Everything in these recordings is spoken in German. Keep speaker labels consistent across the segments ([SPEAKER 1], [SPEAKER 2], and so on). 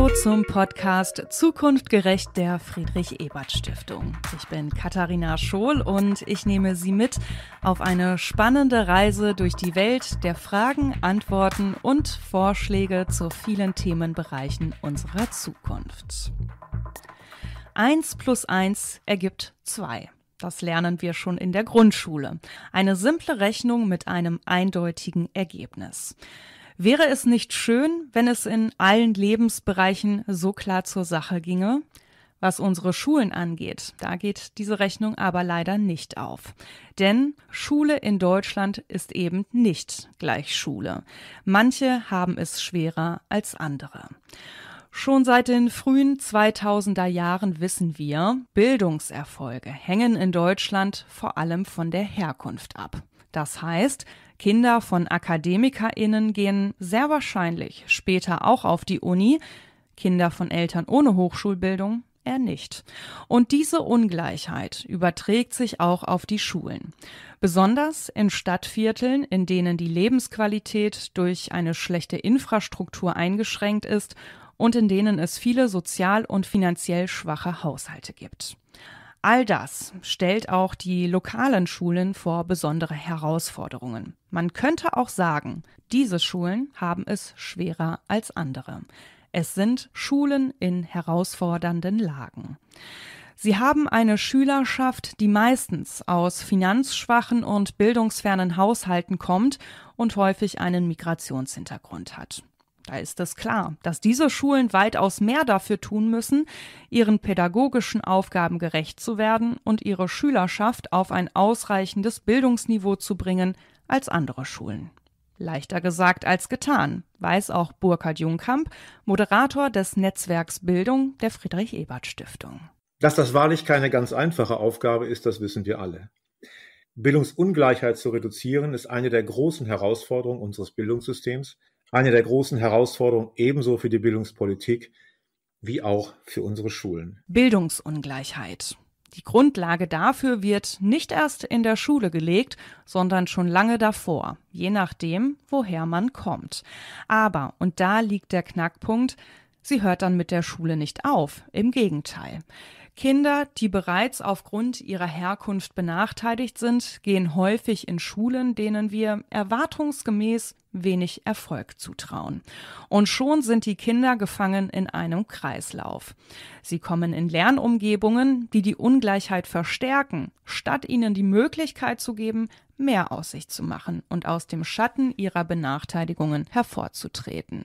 [SPEAKER 1] Hallo zum Podcast Zukunftgerecht der Friedrich-Ebert-Stiftung. Ich bin Katharina Schohl und ich nehme Sie mit auf eine spannende Reise durch die Welt der Fragen, Antworten und Vorschläge zu vielen Themenbereichen unserer Zukunft. Eins plus eins ergibt zwei. Das lernen wir schon in der Grundschule. Eine simple Rechnung mit einem eindeutigen Ergebnis. Wäre es nicht schön, wenn es in allen Lebensbereichen so klar zur Sache ginge? Was unsere Schulen angeht, da geht diese Rechnung aber leider nicht auf. Denn Schule in Deutschland ist eben nicht gleich Schule. Manche haben es schwerer als andere. Schon seit den frühen 2000er Jahren wissen wir, Bildungserfolge hängen in Deutschland vor allem von der Herkunft ab. Das heißt, Kinder von Akademikerinnen gehen sehr wahrscheinlich später auch auf die Uni, Kinder von Eltern ohne Hochschulbildung eher nicht. Und diese Ungleichheit überträgt sich auch auf die Schulen. Besonders in Stadtvierteln, in denen die Lebensqualität durch eine schlechte Infrastruktur eingeschränkt ist und in denen es viele sozial und finanziell schwache Haushalte gibt. All das stellt auch die lokalen Schulen vor besondere Herausforderungen. Man könnte auch sagen, diese Schulen haben es schwerer als andere. Es sind Schulen in herausfordernden Lagen. Sie haben eine Schülerschaft, die meistens aus finanzschwachen und bildungsfernen Haushalten kommt und häufig einen Migrationshintergrund hat. Da ist es klar, dass diese Schulen weitaus mehr dafür tun müssen, ihren pädagogischen Aufgaben gerecht zu werden und ihre Schülerschaft auf ein ausreichendes Bildungsniveau zu bringen als andere Schulen. Leichter gesagt als getan, weiß auch Burkhard Jungkamp, Moderator des Netzwerks Bildung der Friedrich Ebert Stiftung.
[SPEAKER 2] Dass das wahrlich keine ganz einfache Aufgabe ist, das wissen wir alle. Bildungsungleichheit zu reduzieren, ist eine der großen Herausforderungen unseres Bildungssystems, eine der großen Herausforderungen ebenso für die Bildungspolitik wie auch für unsere Schulen.
[SPEAKER 1] Bildungsungleichheit. Die Grundlage dafür wird nicht erst in der Schule gelegt, sondern schon lange davor, je nachdem, woher man kommt. Aber, und da liegt der Knackpunkt, sie hört dann mit der Schule nicht auf, im Gegenteil. Kinder, die bereits aufgrund ihrer Herkunft benachteiligt sind, gehen häufig in Schulen, denen wir erwartungsgemäß wenig Erfolg zutrauen. Und schon sind die Kinder gefangen in einem Kreislauf. Sie kommen in Lernumgebungen, die die Ungleichheit verstärken, statt ihnen die Möglichkeit zu geben, mehr aus sich zu machen und aus dem Schatten ihrer Benachteiligungen hervorzutreten.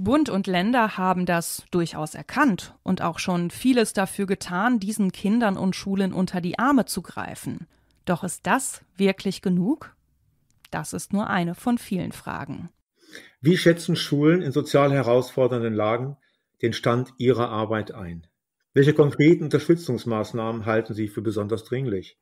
[SPEAKER 1] Bund und Länder haben das durchaus erkannt und auch schon vieles dafür getan, diesen Kindern und Schulen unter die Arme zu greifen. Doch ist das wirklich genug? Das ist nur eine von vielen Fragen.
[SPEAKER 2] Wie schätzen Schulen in sozial herausfordernden Lagen den Stand ihrer Arbeit ein? Welche konkreten Unterstützungsmaßnahmen halten sie für besonders dringlich?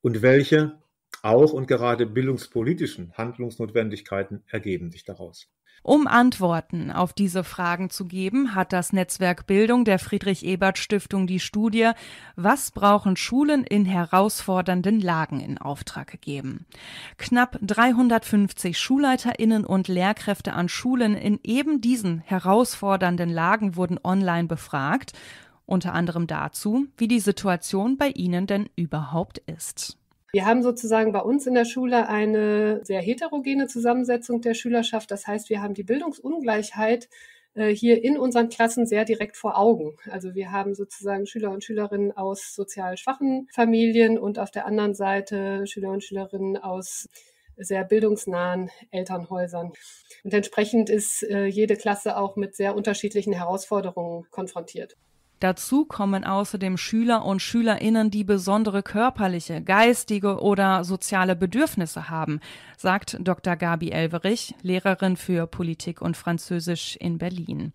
[SPEAKER 2] Und welche auch und gerade bildungspolitischen Handlungsnotwendigkeiten ergeben sich daraus.
[SPEAKER 1] Um Antworten auf diese Fragen zu geben, hat das Netzwerk Bildung der Friedrich Ebert Stiftung die Studie Was brauchen Schulen in herausfordernden Lagen in Auftrag gegeben. Knapp 350 Schulleiterinnen und Lehrkräfte an Schulen in eben diesen herausfordernden Lagen wurden online befragt, unter anderem dazu, wie die Situation bei ihnen denn überhaupt ist.
[SPEAKER 3] Wir haben sozusagen bei uns in der Schule eine sehr heterogene Zusammensetzung der Schülerschaft. Das heißt, wir haben die Bildungsungleichheit äh, hier in unseren Klassen sehr direkt vor Augen. Also wir haben sozusagen Schüler und Schülerinnen aus sozial schwachen Familien und auf der anderen Seite Schüler und Schülerinnen aus sehr bildungsnahen Elternhäusern. Und entsprechend ist äh, jede Klasse auch mit sehr unterschiedlichen Herausforderungen konfrontiert.
[SPEAKER 1] Dazu kommen außerdem Schüler und Schülerinnen, die besondere körperliche, geistige oder soziale Bedürfnisse haben, sagt Dr. Gabi Elverich, Lehrerin für Politik und Französisch in Berlin.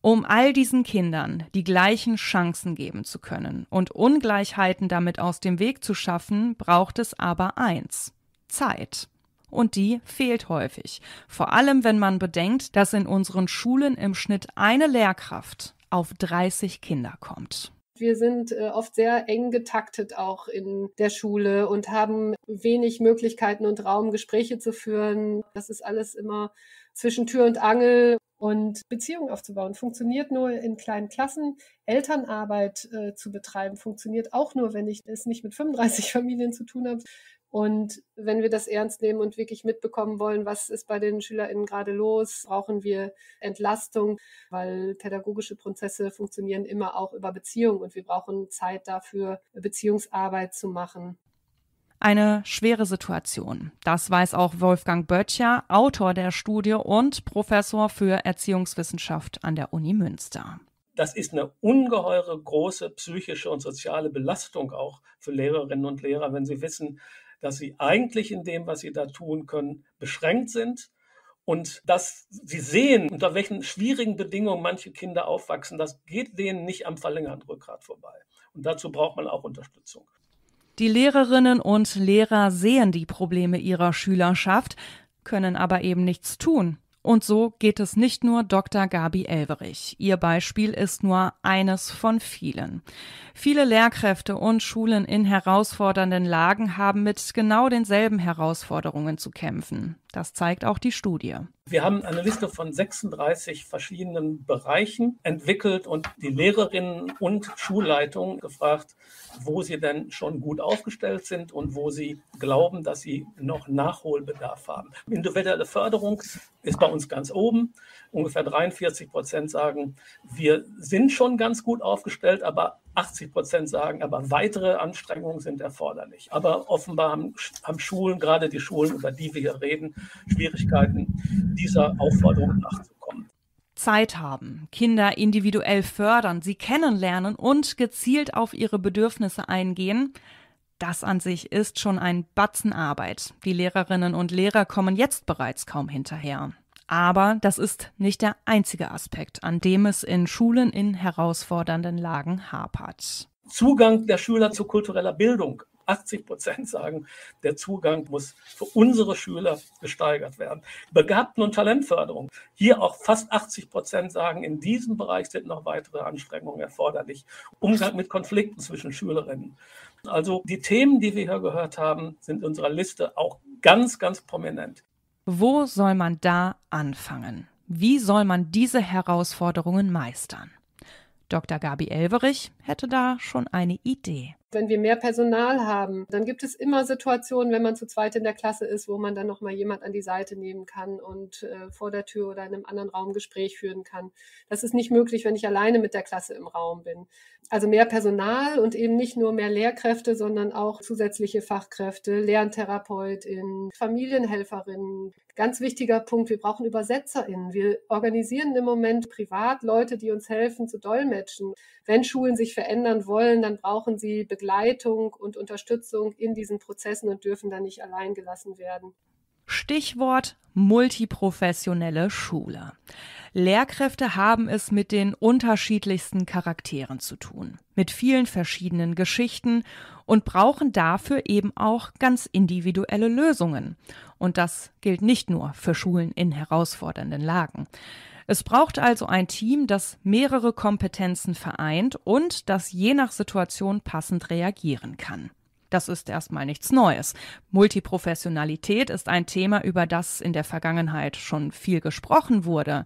[SPEAKER 1] Um all diesen Kindern die gleichen Chancen geben zu können und Ungleichheiten damit aus dem Weg zu schaffen, braucht es aber eins Zeit und die fehlt häufig. Vor allem, wenn man bedenkt, dass in unseren Schulen im Schnitt eine Lehrkraft auf 30 Kinder kommt.
[SPEAKER 3] Wir sind äh, oft sehr eng getaktet auch in der Schule und haben wenig Möglichkeiten und Raum, Gespräche zu führen. Das ist alles immer zwischen Tür und Angel und Beziehungen aufzubauen. Funktioniert nur in kleinen Klassen. Elternarbeit äh, zu betreiben funktioniert auch nur, wenn ich es nicht mit 35 Familien zu tun habe, und wenn wir das ernst nehmen und wirklich mitbekommen wollen, was ist bei den SchülerInnen gerade los, brauchen wir Entlastung, weil pädagogische Prozesse funktionieren immer auch über Beziehungen und wir brauchen Zeit dafür, Beziehungsarbeit zu machen.
[SPEAKER 1] Eine schwere Situation. Das weiß auch Wolfgang Böttcher, Autor der Studie und Professor für Erziehungswissenschaft an der Uni Münster
[SPEAKER 4] das ist eine ungeheure große psychische und soziale Belastung auch für Lehrerinnen und Lehrer, wenn sie wissen, dass sie eigentlich in dem, was sie da tun können, beschränkt sind und dass sie sehen, unter welchen schwierigen Bedingungen manche Kinder aufwachsen, das geht denen nicht am verlängerten Rückgrat vorbei. Und dazu braucht man auch Unterstützung.
[SPEAKER 1] Die Lehrerinnen und Lehrer sehen die Probleme ihrer Schülerschaft, können aber eben nichts tun. Und so geht es nicht nur Dr. Gabi Elverich. Ihr Beispiel ist nur eines von vielen. Viele Lehrkräfte und Schulen in herausfordernden Lagen haben mit genau denselben Herausforderungen zu kämpfen. Das zeigt auch die Studie.
[SPEAKER 4] Wir haben eine Liste von 36 verschiedenen Bereichen entwickelt und die Lehrerinnen und Schulleitungen gefragt, wo sie denn schon gut aufgestellt sind und wo sie glauben, dass sie noch Nachholbedarf haben. Individuelle Förderung ist bei uns ganz oben. Ungefähr 43 Prozent sagen, wir sind schon ganz gut aufgestellt, aber 80 Prozent sagen, aber weitere Anstrengungen sind erforderlich. Aber offenbar haben, haben Schulen, gerade die Schulen, über die wir hier reden, Schwierigkeiten, dieser Aufforderung nachzukommen.
[SPEAKER 1] Zeit haben, Kinder individuell fördern, sie kennenlernen und gezielt auf ihre Bedürfnisse eingehen. Das an sich ist schon ein Batzen Arbeit. Die Lehrerinnen und Lehrer kommen jetzt bereits kaum hinterher. Aber das ist nicht der einzige Aspekt, an dem es in Schulen in herausfordernden Lagen hapert.
[SPEAKER 4] Zugang der Schüler zu kultureller Bildung. 80 Prozent sagen, der Zugang muss für unsere Schüler gesteigert werden. Begabten- und Talentförderung. Hier auch fast 80 Prozent sagen, in diesem Bereich sind noch weitere Anstrengungen erforderlich. Umgang mit Konflikten zwischen Schülerinnen. Also die Themen, die wir hier gehört haben, sind in unserer Liste auch ganz, ganz prominent.
[SPEAKER 1] Wo soll man da anfangen? Wie soll man diese Herausforderungen meistern? Dr. Gabi Elverich hätte da schon eine Idee.
[SPEAKER 3] Wenn wir mehr Personal haben, dann gibt es immer Situationen, wenn man zu zweit in der Klasse ist, wo man dann nochmal jemand an die Seite nehmen kann und äh, vor der Tür oder in einem anderen Raum Gespräch führen kann. Das ist nicht möglich, wenn ich alleine mit der Klasse im Raum bin. Also mehr Personal und eben nicht nur mehr Lehrkräfte, sondern auch zusätzliche Fachkräfte, Lerntherapeutin, Familienhelferinnen. Ganz wichtiger Punkt, wir brauchen ÜbersetzerInnen. Wir organisieren im Moment privat Leute, die uns helfen zu dolmetschen. Wenn Schulen sich verändern wollen, dann brauchen sie Begleitung und Unterstützung in diesen Prozessen und dürfen da nicht allein gelassen werden.
[SPEAKER 1] Stichwort multiprofessionelle Schule. Lehrkräfte haben es mit den unterschiedlichsten Charakteren zu tun, mit vielen verschiedenen Geschichten und brauchen dafür eben auch ganz individuelle Lösungen. Und das gilt nicht nur für Schulen in herausfordernden Lagen. Es braucht also ein Team, das mehrere Kompetenzen vereint und das je nach Situation passend reagieren kann. Das ist erstmal nichts Neues. Multiprofessionalität ist ein Thema, über das in der Vergangenheit schon viel gesprochen wurde.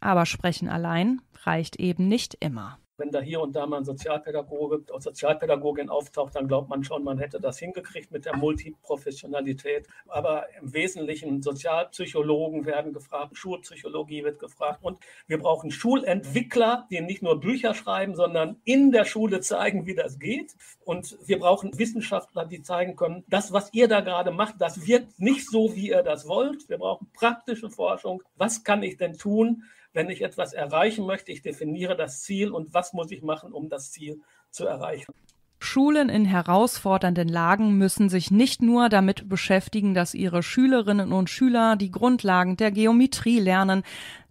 [SPEAKER 1] Aber sprechen allein reicht eben nicht immer
[SPEAKER 4] wenn da hier und da mal ein Sozialpädagoge oder Sozialpädagogin auftaucht, dann glaubt man schon, man hätte das hingekriegt mit der Multiprofessionalität. Aber im Wesentlichen Sozialpsychologen werden gefragt, Schulpsychologie wird gefragt und wir brauchen Schulentwickler, die nicht nur Bücher schreiben, sondern in der Schule zeigen, wie das geht. Und wir brauchen Wissenschaftler, die zeigen können, das, was ihr da gerade macht, das wird nicht so, wie ihr das wollt. Wir brauchen praktische Forschung. Was kann ich denn tun? wenn ich etwas erreichen möchte, ich definiere das Ziel und was muss ich machen, um das Ziel zu erreichen.
[SPEAKER 1] Schulen in herausfordernden Lagen müssen sich nicht nur damit beschäftigen, dass ihre Schülerinnen und Schüler die Grundlagen der Geometrie lernen,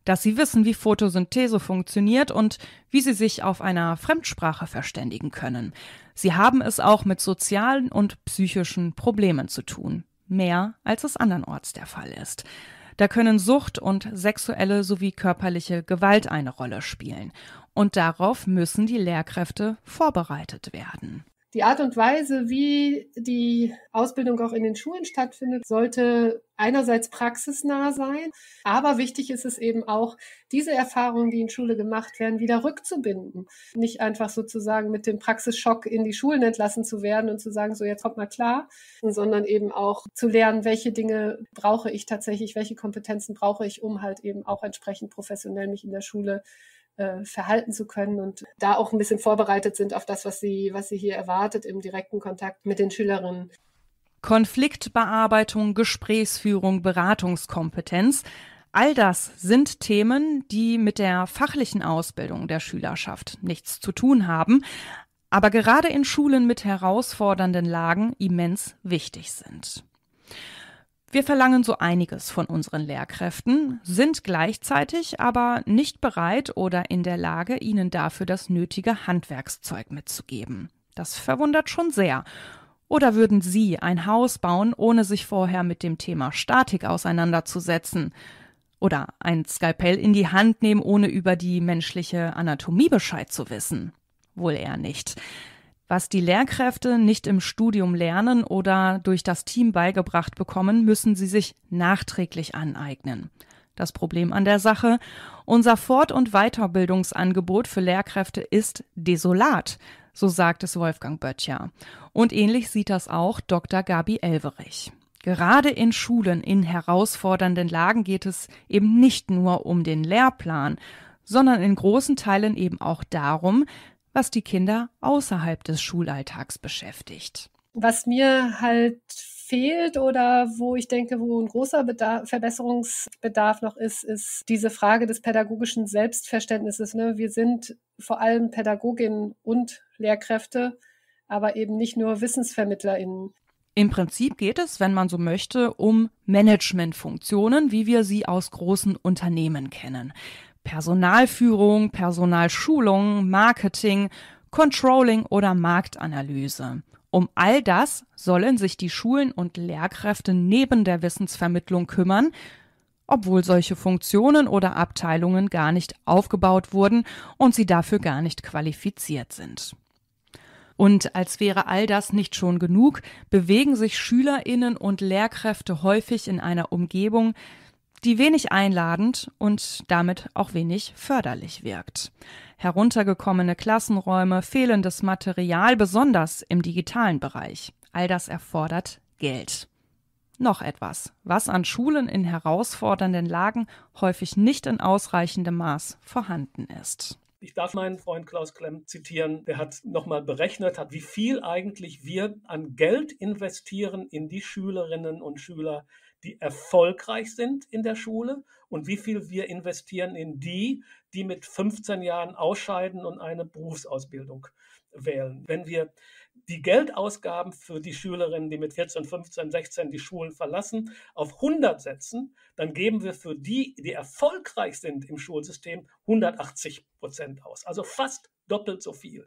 [SPEAKER 1] dass sie wissen, wie Photosynthese funktioniert und wie sie sich auf einer Fremdsprache verständigen können. Sie haben es auch mit sozialen und psychischen Problemen zu tun. Mehr als es andernorts der Fall ist. Da können Sucht und sexuelle sowie körperliche Gewalt eine Rolle spielen. Und darauf müssen die Lehrkräfte vorbereitet werden.
[SPEAKER 3] Die Art und Weise, wie die Ausbildung auch in den Schulen stattfindet, sollte einerseits praxisnah sein, aber wichtig ist es eben auch, diese Erfahrungen, die in Schule gemacht werden, wieder rückzubinden. Nicht einfach sozusagen mit dem Praxisschock in die Schulen entlassen zu werden und zu sagen, so jetzt kommt mal klar, sondern eben auch zu lernen, welche Dinge brauche ich tatsächlich, welche Kompetenzen brauche ich, um halt eben auch entsprechend professionell mich in der Schule äh, verhalten zu können und da auch ein bisschen vorbereitet sind auf das, was sie, was sie hier erwartet im direkten Kontakt mit den Schülerinnen.
[SPEAKER 1] Konfliktbearbeitung, Gesprächsführung, Beratungskompetenz. All das sind Themen, die mit der fachlichen Ausbildung der Schülerschaft nichts zu tun haben, aber gerade in Schulen mit herausfordernden Lagen immens wichtig sind. Wir verlangen so einiges von unseren Lehrkräften, sind gleichzeitig aber nicht bereit oder in der Lage, ihnen dafür das nötige Handwerkszeug mitzugeben. Das verwundert schon sehr. Oder würden Sie ein Haus bauen, ohne sich vorher mit dem Thema Statik auseinanderzusetzen? Oder ein Skalpell in die Hand nehmen, ohne über die menschliche Anatomie Bescheid zu wissen? Wohl eher nicht. Was die Lehrkräfte nicht im Studium lernen oder durch das Team beigebracht bekommen, müssen sie sich nachträglich aneignen. Das Problem an der Sache, unser Fort- und Weiterbildungsangebot für Lehrkräfte ist desolat, so sagt es Wolfgang Böttcher. Und ähnlich sieht das auch Dr. Gabi Elverich. Gerade in Schulen in herausfordernden Lagen geht es eben nicht nur um den Lehrplan, sondern in großen Teilen eben auch darum, was die Kinder außerhalb des Schulalltags beschäftigt. Was mir
[SPEAKER 3] halt fehlt oder wo ich denke, wo ein großer Bedarf, Verbesserungsbedarf noch ist, ist diese Frage des pädagogischen Selbstverständnisses. Ne? Wir sind vor allem Pädagoginnen und Lehrkräfte, aber eben nicht nur WissensvermittlerInnen.
[SPEAKER 1] Im Prinzip geht es, wenn man so möchte, um Managementfunktionen, wie wir sie aus großen Unternehmen kennen. Personalführung, Personalschulung, Marketing, Controlling oder Marktanalyse. Um all das sollen sich die Schulen und Lehrkräfte neben der Wissensvermittlung kümmern, obwohl solche Funktionen oder Abteilungen gar nicht aufgebaut wurden und sie dafür gar nicht qualifiziert sind. Und als wäre all das nicht schon genug, bewegen sich Schülerinnen und Lehrkräfte häufig in einer Umgebung, die wenig einladend und damit auch wenig förderlich wirkt. Heruntergekommene Klassenräume, fehlendes Material, besonders im digitalen Bereich. All das erfordert Geld. Noch etwas, was an Schulen in herausfordernden Lagen häufig nicht in ausreichendem Maß vorhanden ist.
[SPEAKER 4] Ich darf meinen Freund Klaus Klemm zitieren, der hat nochmal berechnet hat, wie viel eigentlich wir an Geld investieren in die Schülerinnen und Schüler, die erfolgreich sind in der Schule und wie viel wir investieren in die, die mit 15 Jahren ausscheiden und eine Berufsausbildung wählen. Wenn wir die Geldausgaben für die Schülerinnen, die mit 14, 15, 16 die Schulen verlassen, auf 100 setzen, dann geben wir für die, die erfolgreich sind im Schulsystem, 180 Prozent aus. Also fast doppelt so viel.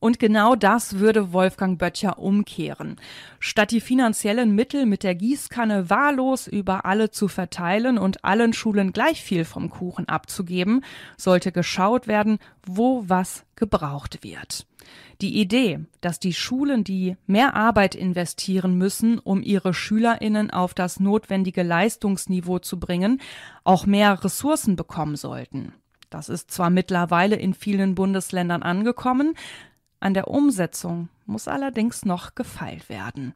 [SPEAKER 1] Und genau das würde Wolfgang Böttcher umkehren. Statt die finanziellen Mittel mit der Gießkanne wahllos über alle zu verteilen und allen Schulen gleich viel vom Kuchen abzugeben, sollte geschaut werden, wo was gebraucht wird. Die Idee, dass die Schulen, die mehr Arbeit investieren müssen, um ihre Schülerinnen auf das notwendige Leistungsniveau zu bringen, auch mehr Ressourcen bekommen sollten. Das ist zwar mittlerweile in vielen Bundesländern angekommen, an der Umsetzung muss allerdings noch gefeilt werden.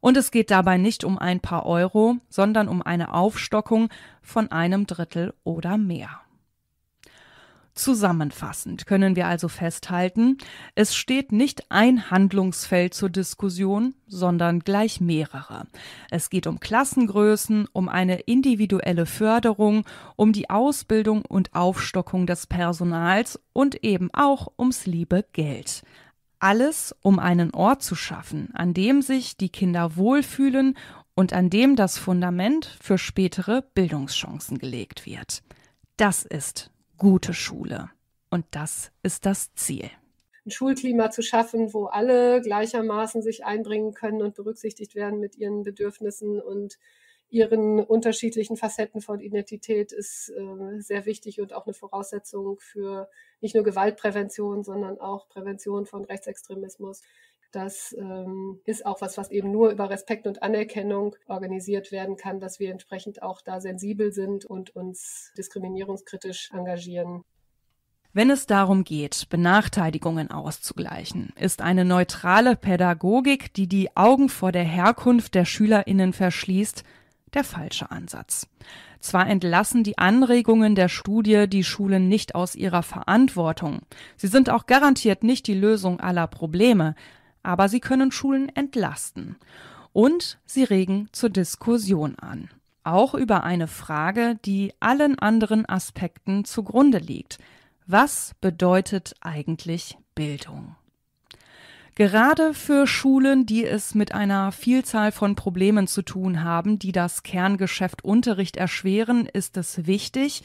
[SPEAKER 1] Und es geht dabei nicht um ein paar Euro, sondern um eine Aufstockung von einem Drittel oder mehr. Zusammenfassend können wir also festhalten, es steht nicht ein Handlungsfeld zur Diskussion, sondern gleich mehrere. Es geht um Klassengrößen, um eine individuelle Förderung, um die Ausbildung und Aufstockung des Personals und eben auch ums liebe Geld. Alles, um einen Ort zu schaffen, an dem sich die Kinder wohlfühlen und an dem das Fundament für spätere Bildungschancen gelegt wird. Das ist gute Schule. Und das ist das Ziel
[SPEAKER 3] ein Schulklima zu schaffen, wo alle gleichermaßen sich einbringen können und berücksichtigt werden mit ihren Bedürfnissen und ihren unterschiedlichen Facetten von Identität ist äh, sehr wichtig und auch eine Voraussetzung für nicht nur Gewaltprävention, sondern auch Prävention von Rechtsextremismus. Das ähm, ist auch was, was eben nur über Respekt und Anerkennung organisiert werden kann, dass wir entsprechend auch da sensibel sind und uns diskriminierungskritisch
[SPEAKER 1] engagieren. Wenn es darum geht, Benachteiligungen auszugleichen, ist eine neutrale Pädagogik, die die Augen vor der Herkunft der Schülerinnen verschließt, der falsche Ansatz. Zwar entlassen die Anregungen der Studie die Schulen nicht aus ihrer Verantwortung, sie sind auch garantiert nicht die Lösung aller Probleme, aber sie können Schulen entlasten. Und sie regen zur Diskussion an. Auch über eine Frage, die allen anderen Aspekten zugrunde liegt. Was bedeutet eigentlich Bildung? Gerade für Schulen, die es mit einer Vielzahl von Problemen zu tun haben, die das Kerngeschäft Unterricht erschweren, ist es wichtig,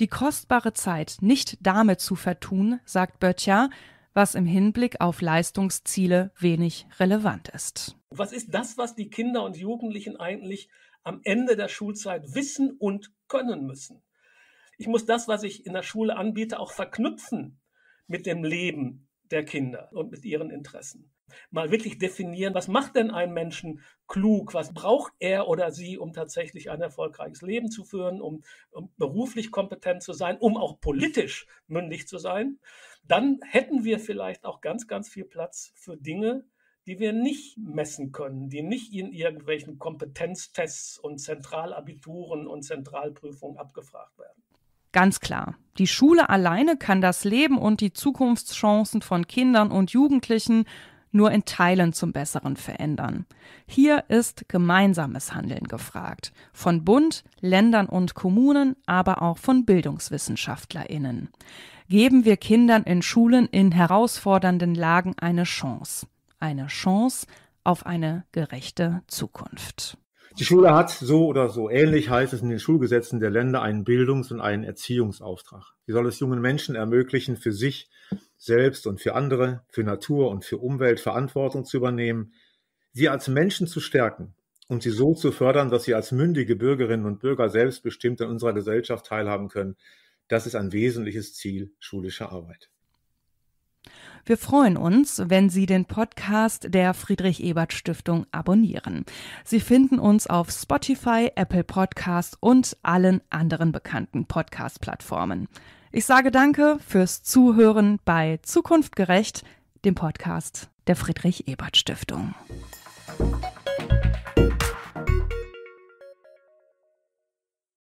[SPEAKER 1] die kostbare Zeit nicht damit zu vertun, sagt Böttcher, was im Hinblick auf Leistungsziele wenig relevant ist.
[SPEAKER 4] Was ist das, was die Kinder und Jugendlichen eigentlich am Ende der Schulzeit wissen und können müssen? Ich muss das, was ich in der Schule anbiete, auch verknüpfen mit dem Leben der Kinder und mit ihren Interessen. Mal wirklich definieren, was macht denn einen Menschen klug? Was braucht er oder sie, um tatsächlich ein erfolgreiches Leben zu führen, um, um beruflich kompetent zu sein, um auch politisch mündig zu sein? Dann hätten wir vielleicht auch ganz, ganz viel Platz für Dinge, die wir nicht messen können, die nicht in irgendwelchen Kompetenztests und Zentralabituren und Zentralprüfungen abgefragt werden.
[SPEAKER 1] Ganz klar. Die Schule alleine kann das Leben und die Zukunftschancen von Kindern und Jugendlichen nur in Teilen zum Besseren verändern. Hier ist gemeinsames Handeln gefragt. Von Bund, Ländern und Kommunen, aber auch von Bildungswissenschaftlerinnen. Geben wir Kindern in Schulen in herausfordernden Lagen eine Chance. Eine Chance auf eine gerechte Zukunft.
[SPEAKER 2] Die Schule hat so oder so ähnlich heißt es in den Schulgesetzen der Länder einen Bildungs- und einen Erziehungsauftrag. Sie soll es jungen Menschen ermöglichen, für sich selbst und für andere, für Natur und für Umwelt Verantwortung zu übernehmen, sie als Menschen zu stärken und sie so zu fördern, dass sie als mündige Bürgerinnen und Bürger selbstbestimmt an unserer Gesellschaft teilhaben können. Das ist ein wesentliches Ziel schulischer Arbeit.
[SPEAKER 1] Wir freuen uns, wenn Sie den Podcast der Friedrich Ebert Stiftung abonnieren. Sie finden uns auf Spotify, Apple Podcast und allen anderen bekannten Podcast-Plattformen. Ich sage danke fürs Zuhören bei Zukunftgerecht, dem Podcast der Friedrich Ebert Stiftung.